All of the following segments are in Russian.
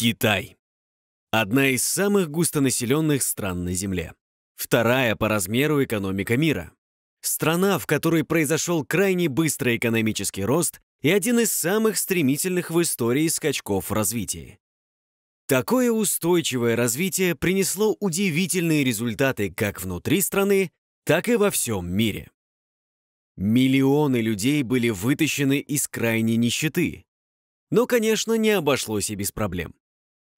Китай. Одна из самых густонаселенных стран на Земле. Вторая по размеру экономика мира. Страна, в которой произошел крайне быстрый экономический рост и один из самых стремительных в истории скачков в развитии. Такое устойчивое развитие принесло удивительные результаты как внутри страны, так и во всем мире. Миллионы людей были вытащены из крайней нищеты. Но, конечно, не обошлось и без проблем.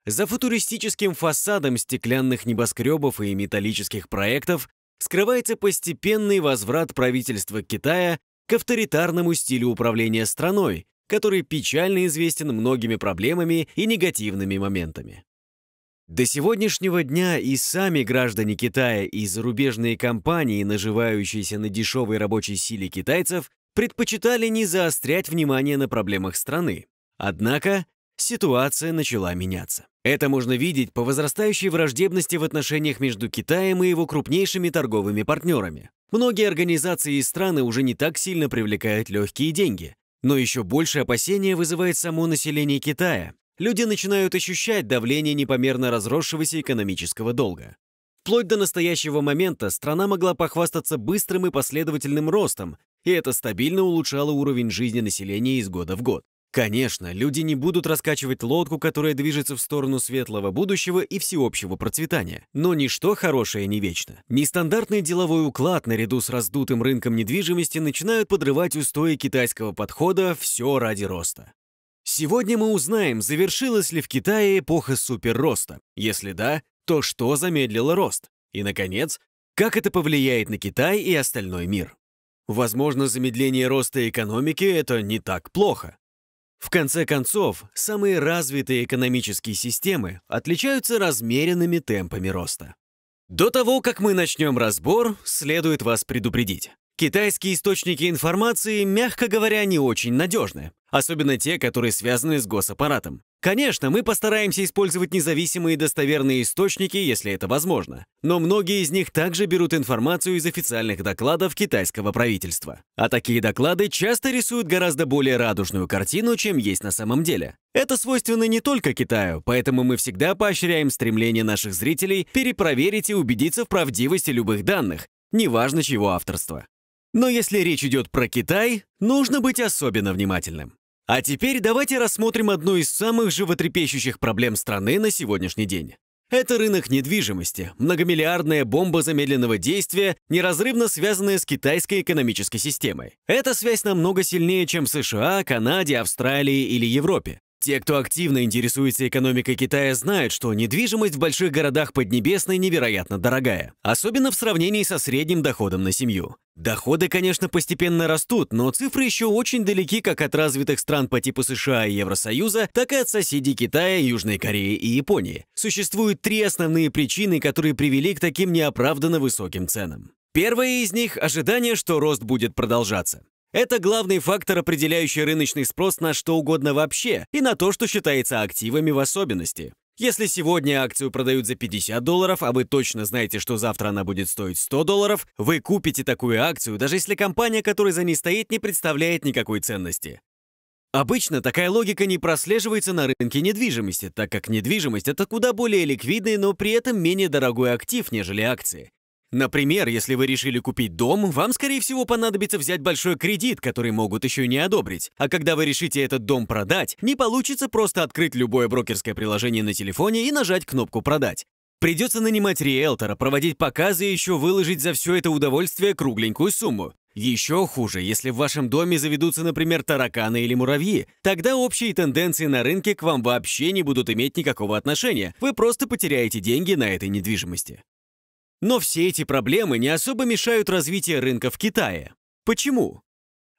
За футуристическим фасадом стеклянных небоскребов и металлических проектов скрывается постепенный возврат правительства Китая к авторитарному стилю управления страной, который печально известен многими проблемами и негативными моментами. До сегодняшнего дня и сами граждане Китая и зарубежные компании, наживающиеся на дешевой рабочей силе китайцев, предпочитали не заострять внимание на проблемах страны. Однако ситуация начала меняться. Это можно видеть по возрастающей враждебности в отношениях между Китаем и его крупнейшими торговыми партнерами. Многие организации и страны уже не так сильно привлекают легкие деньги. Но еще больше опасения вызывает само население Китая. Люди начинают ощущать давление непомерно разросшегося экономического долга. Вплоть до настоящего момента страна могла похвастаться быстрым и последовательным ростом, и это стабильно улучшало уровень жизни населения из года в год. Конечно, люди не будут раскачивать лодку, которая движется в сторону светлого будущего и всеобщего процветания. Но ничто хорошее не вечно. Нестандартный деловой уклад наряду с раздутым рынком недвижимости начинают подрывать устои китайского подхода «все ради роста». Сегодня мы узнаем, завершилась ли в Китае эпоха суперроста. Если да, то что замедлило рост? И, наконец, как это повлияет на Китай и остальной мир? Возможно, замедление роста экономики – это не так плохо. В конце концов, самые развитые экономические системы отличаются размеренными темпами роста. До того, как мы начнем разбор, следует вас предупредить. Китайские источники информации, мягко говоря, не очень надежны, особенно те, которые связаны с госаппаратом. Конечно, мы постараемся использовать независимые достоверные источники, если это возможно. Но многие из них также берут информацию из официальных докладов китайского правительства. А такие доклады часто рисуют гораздо более радужную картину, чем есть на самом деле. Это свойственно не только Китаю, поэтому мы всегда поощряем стремление наших зрителей перепроверить и убедиться в правдивости любых данных, неважно чьего авторства. Но если речь идет про Китай, нужно быть особенно внимательным. А теперь давайте рассмотрим одну из самых животрепещущих проблем страны на сегодняшний день. Это рынок недвижимости, многомиллиардная бомба замедленного действия, неразрывно связанная с китайской экономической системой. Эта связь намного сильнее, чем в США, Канаде, Австралии или Европе. Те, кто активно интересуется экономикой Китая, знают, что недвижимость в больших городах Поднебесной невероятно дорогая, особенно в сравнении со средним доходом на семью. Доходы, конечно, постепенно растут, но цифры еще очень далеки как от развитых стран по типу США и Евросоюза, так и от соседей Китая, Южной Кореи и Японии. Существуют три основные причины, которые привели к таким неоправданно высоким ценам. Первое из них – ожидание, что рост будет продолжаться. Это главный фактор, определяющий рыночный спрос на что угодно вообще и на то, что считается активами в особенности. Если сегодня акцию продают за 50 долларов, а вы точно знаете, что завтра она будет стоить 100 долларов, вы купите такую акцию, даже если компания, которая за ней стоит, не представляет никакой ценности. Обычно такая логика не прослеживается на рынке недвижимости, так как недвижимость – это куда более ликвидный, но при этом менее дорогой актив, нежели акции. Например, если вы решили купить дом, вам, скорее всего, понадобится взять большой кредит, который могут еще не одобрить. А когда вы решите этот дом продать, не получится просто открыть любое брокерское приложение на телефоне и нажать кнопку «Продать». Придется нанимать риэлтора, проводить показы и еще выложить за все это удовольствие кругленькую сумму. Еще хуже, если в вашем доме заведутся, например, тараканы или муравьи. Тогда общие тенденции на рынке к вам вообще не будут иметь никакого отношения. Вы просто потеряете деньги на этой недвижимости. Но все эти проблемы не особо мешают развитию рынка в Китае. Почему?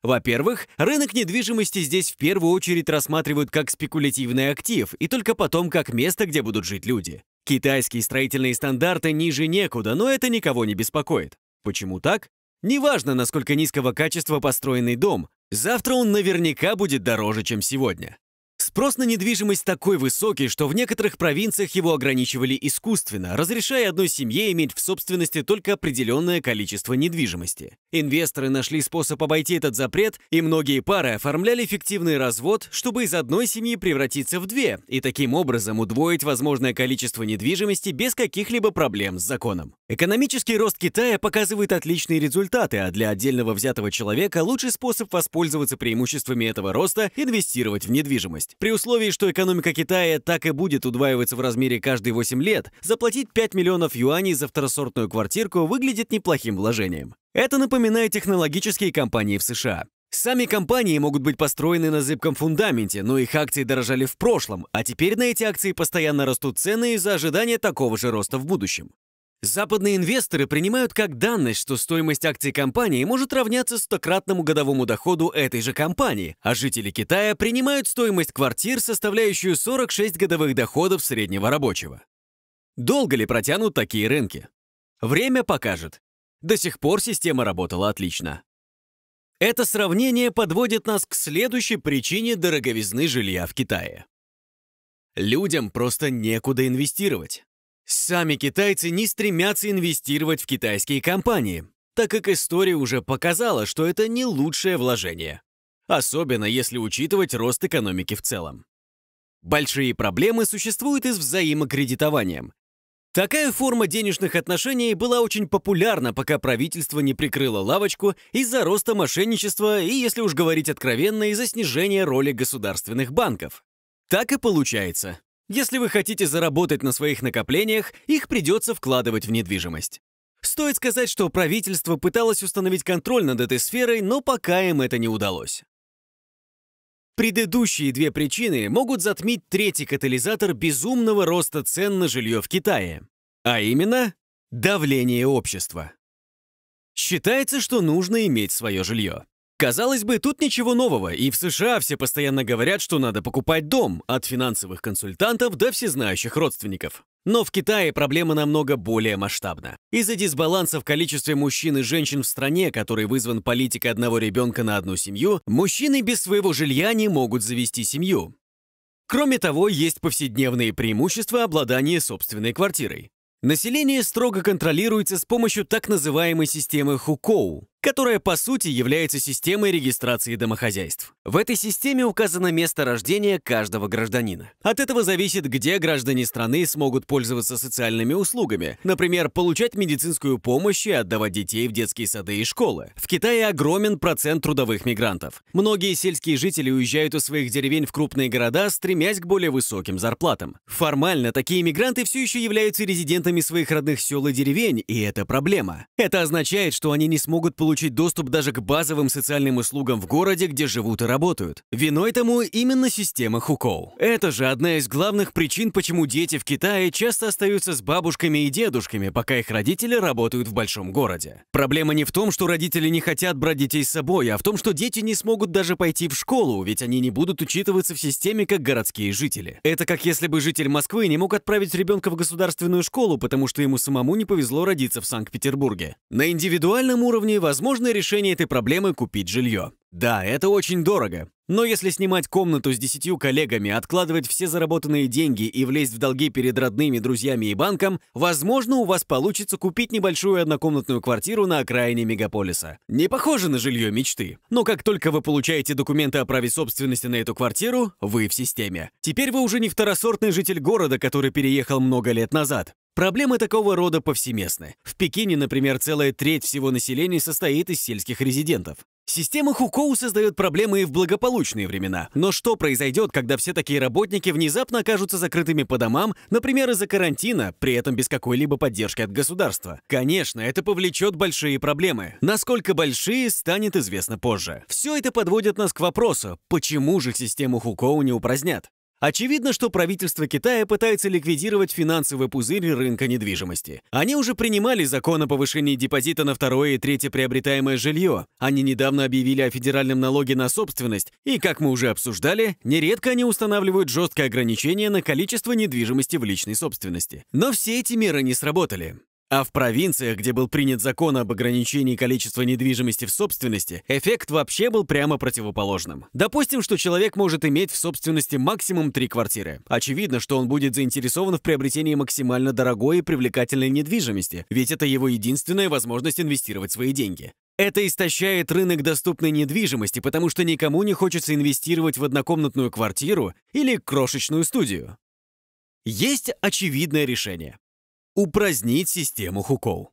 Во-первых, рынок недвижимости здесь в первую очередь рассматривают как спекулятивный актив и только потом как место, где будут жить люди. Китайские строительные стандарты ниже некуда, но это никого не беспокоит. Почему так? Неважно, насколько низкого качества построенный дом, завтра он наверняка будет дороже, чем сегодня. Спрос на недвижимость такой высокий, что в некоторых провинциях его ограничивали искусственно, разрешая одной семье иметь в собственности только определенное количество недвижимости. Инвесторы нашли способ обойти этот запрет, и многие пары оформляли фиктивный развод, чтобы из одной семьи превратиться в две, и таким образом удвоить возможное количество недвижимости без каких-либо проблем с законом. Экономический рост Китая показывает отличные результаты, а для отдельного взятого человека лучший способ воспользоваться преимуществами этого роста – инвестировать в недвижимость. При условии, что экономика Китая так и будет удваиваться в размере каждые 8 лет, заплатить 5 миллионов юаней за второсортную квартирку выглядит неплохим вложением. Это напоминает технологические компании в США. Сами компании могут быть построены на зыбком фундаменте, но их акции дорожали в прошлом, а теперь на эти акции постоянно растут цены из-за ожидания такого же роста в будущем. Западные инвесторы принимают как данность, что стоимость акций компании может равняться стократному годовому доходу этой же компании, а жители Китая принимают стоимость квартир, составляющую 46 годовых доходов среднего рабочего. Долго ли протянут такие рынки? Время покажет. До сих пор система работала отлично. Это сравнение подводит нас к следующей причине дороговизны жилья в Китае. Людям просто некуда инвестировать. Сами китайцы не стремятся инвестировать в китайские компании, так как история уже показала, что это не лучшее вложение. Особенно если учитывать рост экономики в целом. Большие проблемы существуют и с взаимокредитованием. Такая форма денежных отношений была очень популярна, пока правительство не прикрыло лавочку из-за роста мошенничества и, если уж говорить откровенно, из-за снижения роли государственных банков. Так и получается. Если вы хотите заработать на своих накоплениях, их придется вкладывать в недвижимость. Стоит сказать, что правительство пыталось установить контроль над этой сферой, но пока им это не удалось. Предыдущие две причины могут затмить третий катализатор безумного роста цен на жилье в Китае, а именно давление общества. Считается, что нужно иметь свое жилье. Казалось бы, тут ничего нового, и в США все постоянно говорят, что надо покупать дом, от финансовых консультантов до всезнающих родственников. Но в Китае проблема намного более масштабна. Из-за дисбаланса в количестве мужчин и женщин в стране, который вызван политикой одного ребенка на одну семью, мужчины без своего жилья не могут завести семью. Кроме того, есть повседневные преимущества обладания собственной квартирой. Население строго контролируется с помощью так называемой системы Хукоу, которая по сути является системой регистрации домохозяйств. В этой системе указано место рождения каждого гражданина. От этого зависит, где граждане страны смогут пользоваться социальными услугами, например, получать медицинскую помощь и отдавать детей в детские сады и школы. В Китае огромен процент трудовых мигрантов. Многие сельские жители уезжают из своих деревень в крупные города, стремясь к более высоким зарплатам. Формально такие мигранты все еще являются резидентами своих родных сел и деревень, и это проблема. Это означает, что они не смогут получить получить доступ даже к базовым социальным услугам в городе, где живут и работают. Виной тому именно система Хукоу. Это же одна из главных причин, почему дети в Китае часто остаются с бабушками и дедушками, пока их родители работают в большом городе. Проблема не в том, что родители не хотят брать детей с собой, а в том, что дети не смогут даже пойти в школу, ведь они не будут учитываться в системе как городские жители. Это как если бы житель Москвы не мог отправить ребенка в государственную школу, потому что ему самому не повезло родиться в Санкт-Петербурге. На индивидуальном уровне возможно Возможное решение этой проблемы – купить жилье. Да, это очень дорого. Но если снимать комнату с десятью коллегами, откладывать все заработанные деньги и влезть в долги перед родными, друзьями и банком, возможно, у вас получится купить небольшую однокомнатную квартиру на окраине мегаполиса. Не похоже на жилье мечты. Но как только вы получаете документы о праве собственности на эту квартиру, вы в системе. Теперь вы уже не второсортный житель города, который переехал много лет назад. Проблемы такого рода повсеместны. В Пекине, например, целая треть всего населения состоит из сельских резидентов. Система Хукоу создает проблемы и в благополучные времена. Но что произойдет, когда все такие работники внезапно окажутся закрытыми по домам, например, из-за карантина, при этом без какой-либо поддержки от государства? Конечно, это повлечет большие проблемы. Насколько большие, станет известно позже. Все это подводит нас к вопросу, почему же систему Хукоу не упразднят? Очевидно, что правительство Китая пытается ликвидировать финансовый пузырь рынка недвижимости. Они уже принимали закон о повышении депозита на второе и третье приобретаемое жилье. Они недавно объявили о федеральном налоге на собственность, и, как мы уже обсуждали, нередко они устанавливают жесткое ограничение на количество недвижимости в личной собственности. Но все эти меры не сработали. А в провинциях, где был принят закон об ограничении количества недвижимости в собственности, эффект вообще был прямо противоположным. Допустим, что человек может иметь в собственности максимум три квартиры. Очевидно, что он будет заинтересован в приобретении максимально дорогой и привлекательной недвижимости, ведь это его единственная возможность инвестировать свои деньги. Это истощает рынок доступной недвижимости, потому что никому не хочется инвестировать в однокомнатную квартиру или крошечную студию. Есть очевидное решение упразднить систему хуков.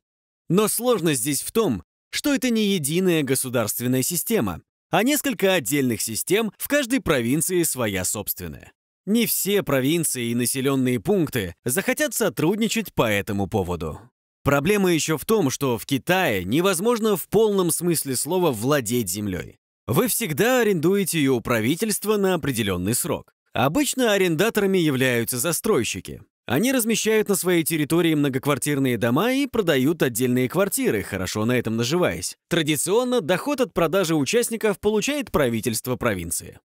Но сложность здесь в том, что это не единая государственная система, а несколько отдельных систем, в каждой провинции своя собственная. Не все провинции и населенные пункты захотят сотрудничать по этому поводу. Проблема еще в том, что в Китае невозможно в полном смысле слова владеть землей. Вы всегда арендуете ее у правительства на определенный срок. Обычно арендаторами являются застройщики. Они размещают на своей территории многоквартирные дома и продают отдельные квартиры, хорошо на этом наживаясь. Традиционно доход от продажи участников получает правительство провинции.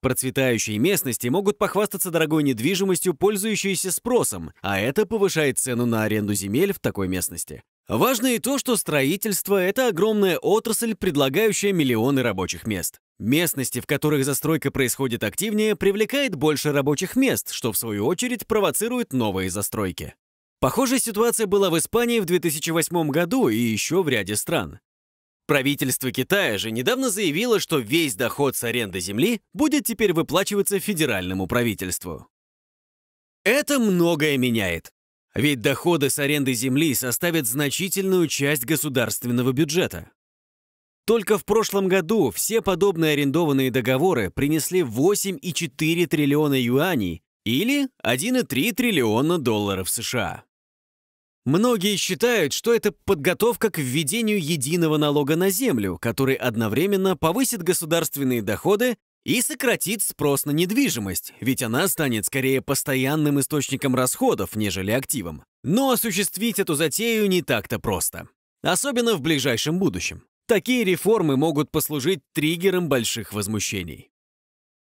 Процветающие местности могут похвастаться дорогой недвижимостью, пользующейся спросом, а это повышает цену на аренду земель в такой местности. Важно и то, что строительство – это огромная отрасль, предлагающая миллионы рабочих мест. Местности, в которых застройка происходит активнее, привлекает больше рабочих мест, что в свою очередь провоцирует новые застройки. Похожая ситуация была в Испании в 2008 году и еще в ряде стран. Правительство Китая же недавно заявило, что весь доход с аренды земли будет теперь выплачиваться федеральному правительству. Это многое меняет. Ведь доходы с аренды земли составят значительную часть государственного бюджета. Только в прошлом году все подобные арендованные договоры принесли 8,4 триллиона юаней или 1,3 триллиона долларов США. Многие считают, что это подготовка к введению единого налога на землю, который одновременно повысит государственные доходы и сократит спрос на недвижимость, ведь она станет скорее постоянным источником расходов, нежели активом. Но осуществить эту затею не так-то просто. Особенно в ближайшем будущем. Такие реформы могут послужить триггером больших возмущений.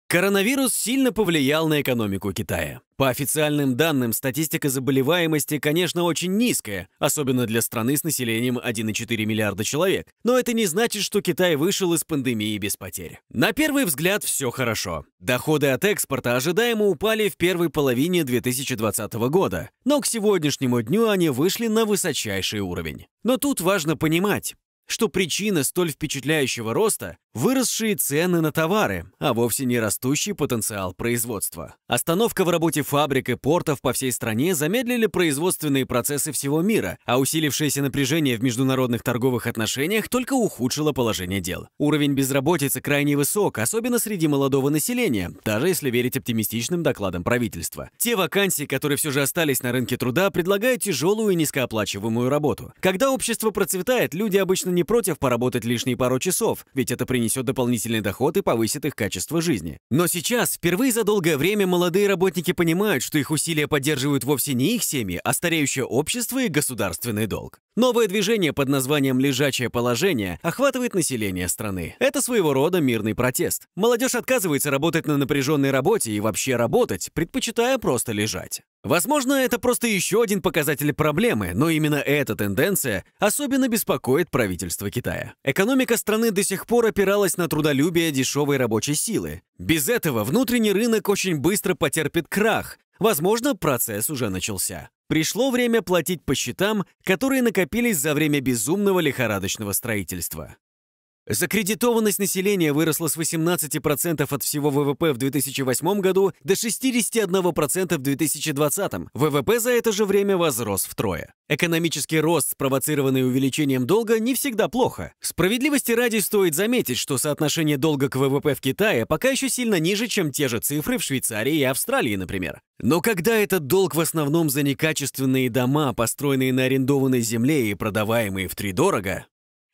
Коронавирус сильно повлиял на экономику Китая. По официальным данным, статистика заболеваемости, конечно, очень низкая, особенно для страны с населением 1,4 миллиарда человек. Но это не значит, что Китай вышел из пандемии без потерь. На первый взгляд все хорошо. Доходы от экспорта ожидаемо упали в первой половине 2020 года, но к сегодняшнему дню они вышли на высочайший уровень. Но тут важно понимать, что причина столь впечатляющего роста Выросшие цены на товары, а вовсе не растущий потенциал производства. Остановка в работе фабрик и портов по всей стране замедлили производственные процессы всего мира, а усилившееся напряжение в международных торговых отношениях только ухудшило положение дел. Уровень безработицы крайне высок, особенно среди молодого населения, даже если верить оптимистичным докладам правительства. Те вакансии, которые все же остались на рынке труда, предлагают тяжелую и низкооплачиваемую работу. Когда общество процветает, люди обычно не против поработать лишние пару часов, ведь это принесет принесет дополнительный доход и повысит их качество жизни. Но сейчас, впервые за долгое время, молодые работники понимают, что их усилия поддерживают вовсе не их семьи, а стареющее общество и государственный долг. Новое движение под названием «Лежачее положение» охватывает население страны. Это своего рода мирный протест. Молодежь отказывается работать на напряженной работе и вообще работать, предпочитая просто лежать. Возможно, это просто еще один показатель проблемы, но именно эта тенденция особенно беспокоит правительство Китая. Экономика страны до сих пор опиралась на трудолюбие дешевой рабочей силы. Без этого внутренний рынок очень быстро потерпит крах. Возможно, процесс уже начался. Пришло время платить по счетам, которые накопились за время безумного лихорадочного строительства. Закредитованность населения выросла с 18% от всего ВВП в 2008 году до 61% в 2020. ВВП за это же время возрос втрое. Экономический рост, спровоцированный увеличением долга, не всегда плохо. Справедливости ради стоит заметить, что соотношение долга к ВВП в Китае пока еще сильно ниже, чем те же цифры в Швейцарии и Австралии, например. Но когда этот долг в основном за некачественные дома, построенные на арендованной земле и продаваемые втридорого,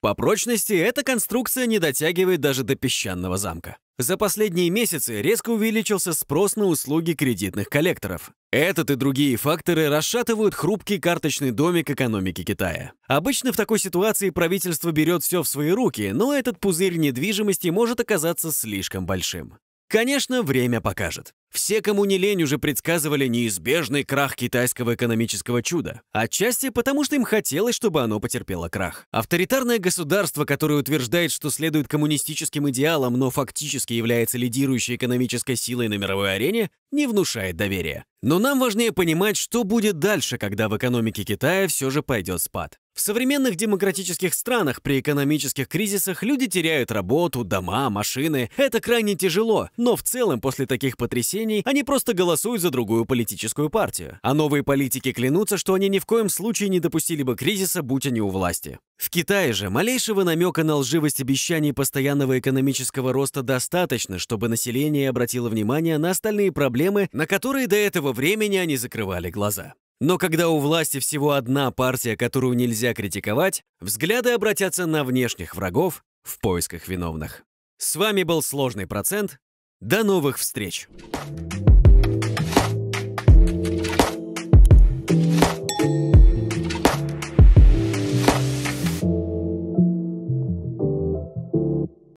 по прочности эта конструкция не дотягивает даже до песчаного замка. За последние месяцы резко увеличился спрос на услуги кредитных коллекторов. Этот и другие факторы расшатывают хрупкий карточный домик экономики Китая. Обычно в такой ситуации правительство берет все в свои руки, но этот пузырь недвижимости может оказаться слишком большим. Конечно, время покажет. Все, кому не лень, уже предсказывали неизбежный крах китайского экономического чуда. Отчасти потому, что им хотелось, чтобы оно потерпело крах. Авторитарное государство, которое утверждает, что следует коммунистическим идеалам, но фактически является лидирующей экономической силой на мировой арене, не внушает доверия. Но нам важнее понимать, что будет дальше, когда в экономике Китая все же пойдет спад. В современных демократических странах при экономических кризисах люди теряют работу, дома, машины. Это крайне тяжело, но в целом после таких потрясений они просто голосуют за другую политическую партию. А новые политики клянутся, что они ни в коем случае не допустили бы кризиса, будь они у власти. В Китае же малейшего намека на лживость обещаний постоянного экономического роста достаточно, чтобы население обратило внимание на остальные проблемы, на которые до этого времени они закрывали глаза. Но когда у власти всего одна партия, которую нельзя критиковать, взгляды обратятся на внешних врагов в поисках виновных. С вами был «Сложный процент». До новых встреч!